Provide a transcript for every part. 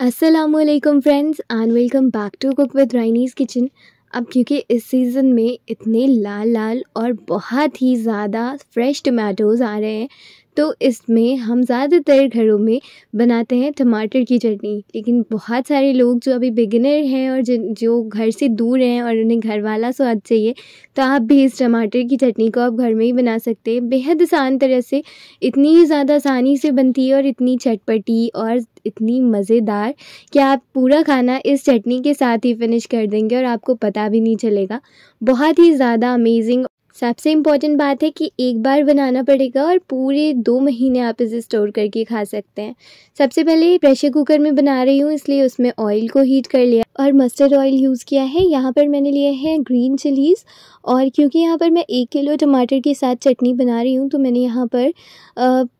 Aslam friends and welcome back to cook with राइनीज़ kitchen अब क्योंकि इस सीज़न में इतने लाल लाल और बहुत ही ज़्यादा फ्रेश टमाटोज़ आ रहे हैं तो इसमें हम ज़्यादातर घरों में बनाते हैं टमाटर की चटनी लेकिन बहुत सारे लोग जो अभी बिगिनर हैं और जिन जो घर से दूर हैं और उन्हें घर वाला स्वाद चाहिए तो आप भी इस टमाटर की चटनी को आप घर में ही बना सकते हैं बेहद आसान तरह से इतनी ज़्यादा आसानी से बनती है और इतनी चटपटी और इतनी मज़ेदार कि आप पूरा खाना इस चटनी के साथ ही फिनिश कर देंगे और आपको पता भी नहीं चलेगा बहुत ही ज़्यादा अमेजिंग सबसे इम्पॉर्टेंट बात है कि एक बार बनाना पड़ेगा और पूरे दो महीने आप इसे स्टोर करके खा सकते हैं सबसे पहले प्रेशर कुकर में बना रही हूँ इसलिए उसमें ऑयल को हीट कर लिया और मस्टर्ड ऑयल यूज़ किया है यहाँ पर मैंने लिए हैं ग्रीन चिलीज़ और क्योंकि यहाँ पर मैं एक किलो टमाटर के साथ चटनी बना रही हूँ तो मैंने यहाँ पर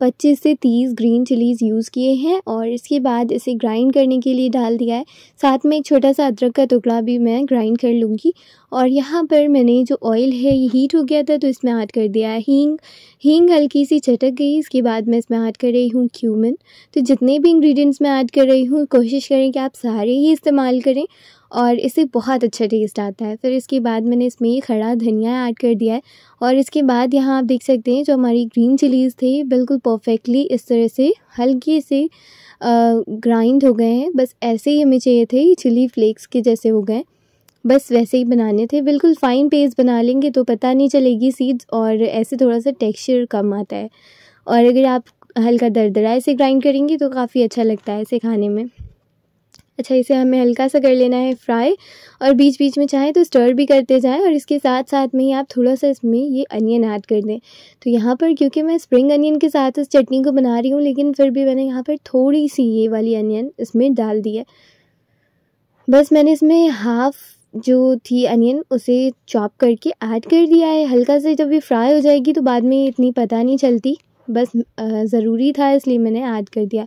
पच्चीस से तीस ग्रीन चिलीज़ यूज़ किए हैं और इसके बाद इसे ग्राइंड करने के लिए डाल दिया है साथ में एक छोटा सा अदरक का टुकड़ा भी मैं ग्राइंड कर लूँगी और यहाँ पर मैंने जो ऑयल है ये हीट हो गया था तो इसमें ऐड कर दिया है हींग हींग हल्की सी चटक गई इसके बाद मैं इसमें ऐड कर रही हूँ क्यूमिन तो जितने भी इंग्रेडिएंट्स मैं ऐड कर रही हूँ कोशिश करें कि आप सारे ही इस्तेमाल करें और इससे बहुत अच्छा टेस्ट आता है फिर इसके बाद मैंने इसमें खड़ा धनिया ऐड कर दिया है और इसके बाद यहाँ आप देख सकते हैं जो हमारी ग्रीन चिलीज़ थे बिल्कुल परफेक्टली इस तरह से हल्के से ग्राइंड हो गए हैं बस ऐसे ही हमें चाहिए थे चिली फ्लेक्स के जैसे हो गए बस वैसे ही बनाने थे बिल्कुल फ़ाइन पेस्ट बना लेंगे तो पता नहीं चलेगी सीड्स और ऐसे थोड़ा सा टेक्सचर कम आता है और अगर आप हल्का दरदरा इसे ग्राइंड करेंगे तो काफ़ी अच्छा लगता है इसे खाने में अच्छा इसे हमें हल्का सा कर लेना है फ्राई और बीच बीच में चाहे तो स्टर भी करते जाएं और इसके साथ साथ में ही आप थोड़ा सा इसमें ये अनियन ऐड कर दें तो यहाँ पर क्योंकि मैं स्प्रिंग अनियन के साथ इस चटनी को बना रही हूँ लेकिन फिर भी मैंने यहाँ पर थोड़ी सी ये वाली अनियन इसमें डाल दी है बस मैंने इसमें हाफ़ जो थी अनियन उसे चॉप करके ऐड कर दिया है हल्का से जब ये फ्राई हो जाएगी तो बाद में इतनी पता नहीं चलती बस ज़रूरी था इसलिए मैंने ऐड कर दिया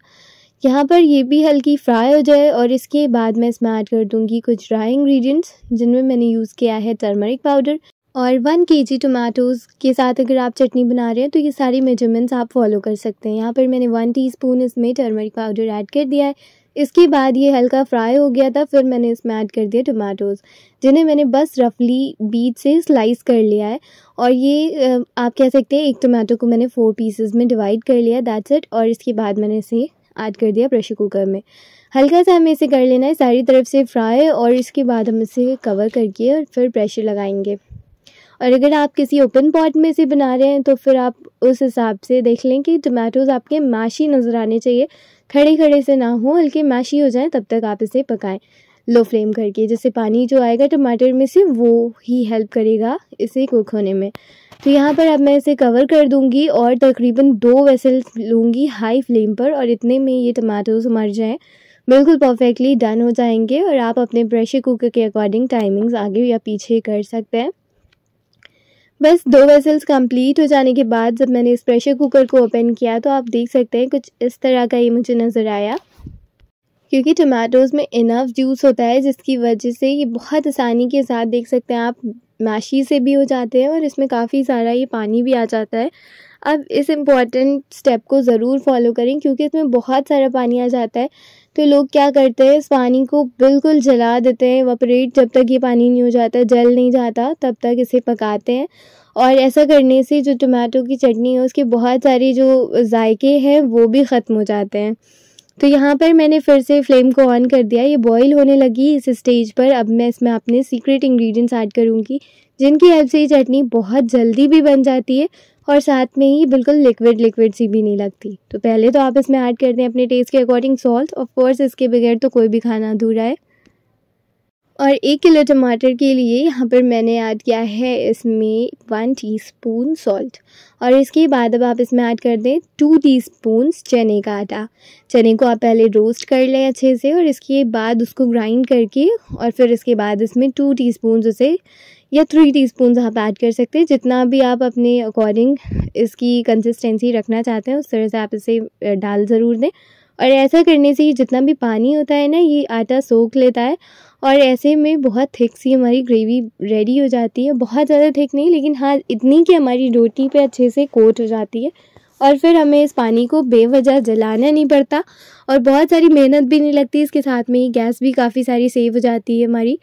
यहाँ पर ये भी हल्की फ्राई हो जाए और इसके बाद मैं इसमें ऐड कर दूँगी कुछ ड्राई इंग्रेडिएंट्स जिनमें मैंने यूज़ किया है टर्मरिक पाउडर और वन के जी टमाटोज़ के साथ अगर आप चटनी बना रहे हैं तो ये सारे मेजरमेंट्स आप फॉलो कर सकते हैं यहाँ पर मैंने वन टी इसमें टर्मरिक पाउडर ऐड कर दिया है इसके बाद ये हल्का फ्राई हो गया था फिर मैंने इसमें ऐड कर दिया टमाटोज़ जिन्हें मैंने बस रफली बीच से स्लाइस कर लिया है और ये आप कह सकते हैं एक टमाटो को मैंने फ़ोर पीसेस में डिवाइड कर लिया दैट्स इट और इसके बाद मैंने इसे ऐड कर दिया प्रेशर कुकर में हल्का सा हमें इसे कर लेना है सारी तरफ से फ्राई और इसके बाद हम इसे कवर करके और फिर प्रेशर लगाएंगे और अगर आप किसी ओपन पॉट में से बना रहे हैं तो फिर आप उस हिसाब से देख लें कि टमाटोज़ आपके मैशी नज़र आने चाहिए खड़े खड़े से ना हो हल्के मैशी हो जाएं तब तक आप इसे पकाएं लो फ्लेम करके जैसे पानी जो आएगा टमाटर में से वो ही हेल्प करेगा इसे कुक होने में तो यहाँ पर अब मैं इसे कवर कर दूँगी और तकरीबन दो वेसल लूँगी हाई फ्लेम पर और इतने में ये टमाटोज मर जाएँ बिल्कुल परफेक्टली डन हो जाएंगे और आप अपने प्रेशर कुकर के अकॉर्डिंग टाइमिंग्स आगे या पीछे कर सकते हैं बस दो वेसल्स कंप्लीट हो जाने के बाद जब मैंने इस प्रेशर कुकर को ओपन किया तो आप देख सकते हैं कुछ इस तरह का ये मुझे नज़र आया क्योंकि टमाटोज़ में इनफ जूस होता है जिसकी वजह से ये बहुत आसानी के साथ देख सकते हैं आप मैशी से भी हो जाते हैं और इसमें काफ़ी सारा ये पानी भी आ जाता है अब इस इम्पॉर्टेंट स्टेप को ज़रूर फॉलो करें क्योंकि इसमें बहुत सारा पानी आ जाता है तो लोग क्या करते हैं इस पानी को बिल्कुल जला देते हैं वपरेट जब तक ये पानी नहीं हो जाता जल नहीं जाता तब तक इसे पकाते हैं और ऐसा करने से जो टमाटो की चटनी है उसके बहुत सारी जो जायके हैं वो भी ख़त्म हो जाते हैं तो यहाँ पर मैंने फिर से फ्लेम को ऑन कर दिया ये बॉईल होने लगी इस स्टेज पर अब मैं इसमें अपने सीक्रेट इंग्रेडिएंट्स ऐड करूँगी जिनकी हेल्प से ये चटनी बहुत जल्दी भी बन जाती है और साथ में ही बिल्कुल लिक्विड लिक्विड सी भी नहीं लगती तो पहले तो आप इसमें ऐड कर दें अपने टेस्ट के अकॉर्डिंग सॉल्ट ऑफकोर्स इसके बगैर तो कोई भी खाना अधूरा है और एक किलो टमाटर के लिए यहाँ पर मैंने ऐड किया है इसमें वन टीस्पून सॉल्ट और इसके बाद अब आप इसमें ऐड कर दें टू टीस्पून चने का आटा चने को आप पहले रोस्ट कर लें अच्छे से और इसके बाद उसको ग्राइंड करके और फिर इसके बाद इसमें टू टीस्पून उसे या थ्री टी आप ऐड कर सकते हैं जितना भी आप अपने अकॉर्डिंग इसकी कंसिस्टेंसी रखना चाहते हैं उस तरह से आप इसे डाल ज़रूर दें और ऐसा करने से ये जितना भी पानी होता है ना ये आटा सोख लेता है और ऐसे में बहुत थिक सी हमारी ग्रेवी रेडी हो जाती है बहुत ज़्यादा थिक नहीं लेकिन हाँ इतनी कि हमारी रोटी पे अच्छे से कोट हो जाती है और फिर हमें इस पानी को बेवजह जलाना नहीं पड़ता और बहुत सारी मेहनत भी नहीं लगती इसके साथ में ही गैस भी काफ़ी सारी सेव हो जाती है हमारी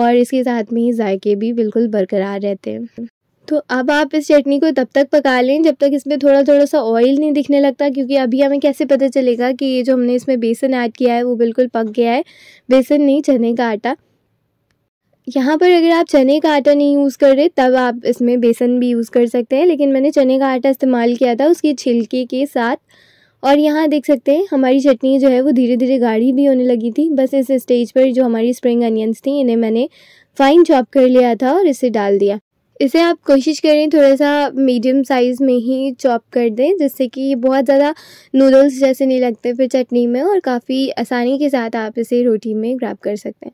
और इसके साथ में ही जायके भी बिल्कुल बरकरार रहते हैं तो अब आप इस चटनी को तब तक पका लें जब तक इसमें थोड़ा थोड़ा सा ऑयल नहीं दिखने लगता क्योंकि अभी हमें कैसे पता चलेगा कि ये जो हमने इसमें बेसन ऐड किया है वो बिल्कुल पक गया है बेसन नहीं चने का आटा यहाँ पर अगर आप चने का आटा नहीं यूज़ कर रहे तब आप इसमें बेसन भी यूज़ कर सकते हैं लेकिन मैंने चने का आटा इस्तेमाल किया था उसके छिलके के साथ और यहाँ देख सकते हैं हमारी चटनी जो है वो धीरे धीरे गाढ़ी भी होने लगी थी बस इस स्टेज पर जो हमारी स्प्रिंग अनियंस थी इन्हें मैंने फ़ाइन चॉप कर लिया था और इसे डाल दिया इसे आप कोशिश करें थोड़ा सा मीडियम साइज़ में ही चॉप कर दें जिससे कि बहुत ज़्यादा नूडल्स जैसे नहीं लगते फिर चटनी में और काफ़ी आसानी के साथ आप इसे रोटी में ग्रैप कर सकते हैं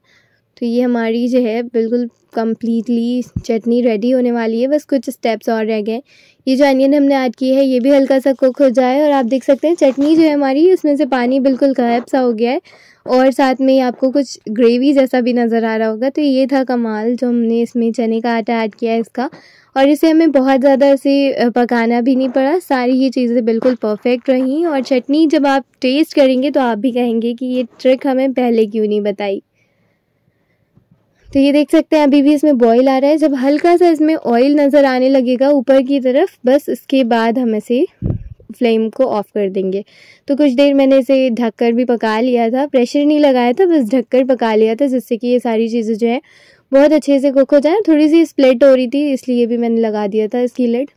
तो ये हमारी जो है बिल्कुल कम्प्लीटली चटनी रेडी होने वाली है बस कुछ स्टेप्स और रह गए ये जो अनियन हमने ऐड की है ये भी हल्का सा कुक हो जाए और आप देख सकते हैं चटनी जो है हमारी उसमें से पानी बिल्कुल गायब सा हो गया है और साथ में आपको कुछ ग्रेवी जैसा भी नज़र आ रहा होगा तो ये था कमाल जो हमने इसमें चने का आटा ऐड किया है इसका और इसे हमें बहुत ज़्यादा इसे पकाना भी नहीं पड़ा सारी ये चीज़ें बिल्कुल परफेक्ट रहीं और चटनी जब आप टेस्ट करेंगे तो आप भी कहेंगे कि ये ट्रिक हमें पहले क्यों नहीं बताई तो ये देख सकते हैं अभी भी इसमें बॉईल आ रहा है जब हल्का सा इसमें ऑयल नज़र आने लगेगा ऊपर की तरफ बस इसके बाद हम इसे फ्लेम को ऑफ़ कर देंगे तो कुछ देर मैंने इसे ढककर भी पका लिया था प्रेशर नहीं लगाया था बस ढककर पका लिया था जिससे कि ये सारी चीज़ें जो हैं बहुत अच्छे से कुक हो जाए थोड़ी सी स्प्लिट हो रही थी इसलिए भी मैंने लगा दिया था इसकी लेट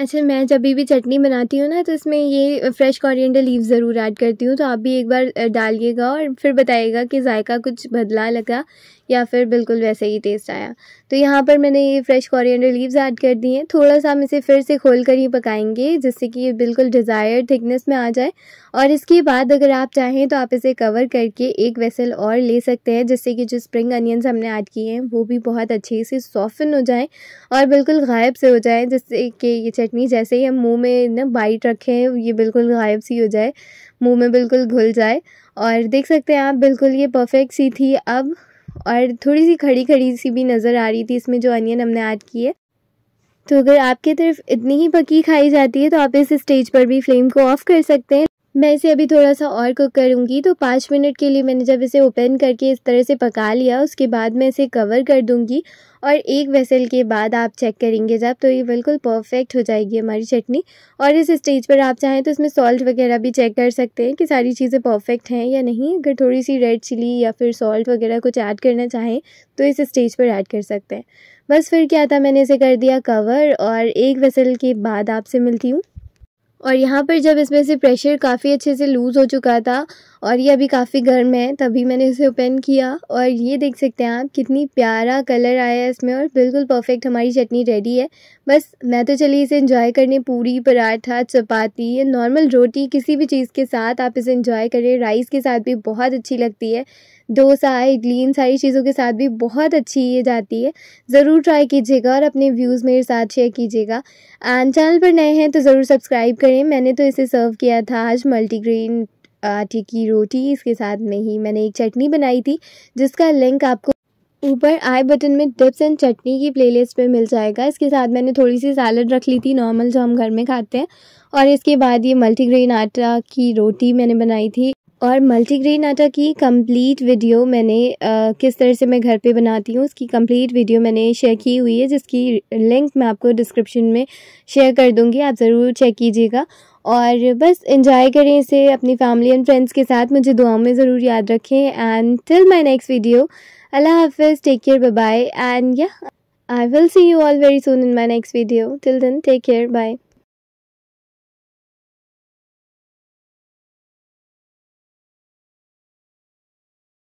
अच्छा मैं जब भी चटनी बनाती हूँ ना तो इसमें ये फ्रेश कॉरिएंडर लीव ज़रूर ऐड करती हूँ तो आप भी एक बार डालिएगा और फिर बताइएगा कि जायका कुछ बदला लगा या फिर बिल्कुल वैसे ही टेस्ट आया तो यहाँ पर मैंने ये फ्रेश कॉरिएंडर लीव्स ऐड कर दिए हैं थोड़ा सा हम इसे फिर से खोल कर ही पकाएंगे जिससे कि ये बिल्कुल डिज़ायर थिकनेस में आ जाए और इसके बाद अगर आप चाहें तो आप इसे कवर करके एक वेसल और ले सकते हैं जिससे कि जो स्प्रिंग अनियंस हमने ऐड किए हैं वो भी बहुत अच्छे से सॉफ्टन हो जाएँ और बिल्कुल गायब से हो जाएँ जिससे कि ये रखनी जैसे ही हम मुंह में ना बाइट रखें ये बिल्कुल गायब सी हो जाए मुंह में बिल्कुल घुल जाए और देख सकते हैं आप बिल्कुल ये परफेक्ट सी थी अब और थोड़ी सी खड़ी खड़ी सी भी नज़र आ रही थी इसमें जो अनियन हमने ऐड की है तो अगर आपके तरफ इतनी ही पकी खाई जाती है तो आप इस स्टेज पर भी फ्लेम को ऑफ़ कर सकते हैं मैं इसे अभी थोड़ा सा और कुक करूँगी तो पाँच मिनट के लिए मैंने जब इसे ओपन करके इस तरह से पका लिया उसके बाद मैं इसे कवर कर दूँगी और एक वेसल के बाद आप चेक करेंगे जब तो ये बिल्कुल परफेक्ट हो जाएगी हमारी चटनी और इस स्टेज पर आप चाहें तो इसमें सॉल्ट वगैरह भी चेक कर सकते हैं कि सारी चीज़ें परफेक्ट हैं या नहीं अगर थोड़ी सी रेड चिली या फिर सॉल्ट वगैरह कुछ ऐड करना चाहें तो इस स्टेज पर ऐड कर सकते हैं बस फिर क्या था मैंने इसे कर दिया कवर और एक वेसल के बाद आपसे मिलती हूँ और यहाँ पर जब इसमें से प्रेशर काफ़ी अच्छे से लूज़ हो चुका था और ये अभी काफ़ी गर्म है तभी मैंने इसे ओपन किया और ये देख सकते हैं आप कितनी प्यारा कलर आया है इसमें और बिल्कुल परफेक्ट हमारी चटनी रेडी है बस मैं तो चलिए इसे इंजॉय करने पूरी पराठा चपाती या नॉर्मल रोटी किसी भी चीज़ के साथ आप इसे इंजॉय करें राइस के साथ भी बहुत अच्छी लगती है डोसा इडली इन सारी चीज़ों के साथ भी बहुत अच्छी ये जाती है ज़रूर ट्राई कीजिएगा और अपने व्यूज़ मेरे साथ शेयर कीजिएगा एंड चैनल पर नए हैं तो ज़रूर सब्सक्राइब करें मैंने तो इसे सर्व किया था आज मल्टीग्रेन आटे की रोटी इसके साथ में ही मैंने एक चटनी बनाई थी जिसका लिंक आपको ऊपर आई बटन में डिप्स एंड चटनी की प्लेलिस्ट पे मिल जाएगा इसके साथ मैंने थोड़ी सी सैलड रख ली थी नॉर्मल जो हम घर में खाते हैं और इसके बाद ये मल्टीग्रेन आटा की रोटी मैंने बनाई थी और मल्टीग्रेन आटा की कंप्लीट वीडियो मैंने आ, किस तरह से मैं घर पे बनाती हूँ उसकी कंप्लीट वीडियो मैंने शेयर की हुई है जिसकी लिंक मैं आपको डिस्क्रिप्शन में शेयर कर दूँगी आप ज़रूर चेक कीजिएगा और बस इंजॉय करें इसे अपनी फैमिली एंड फ्रेंड्स के साथ मुझे दुआओं में ज़रूर याद रखें and till my next video अल्लाह हाफिज़ take care bye and yeah I will see you all very soon in my next video till then take care bye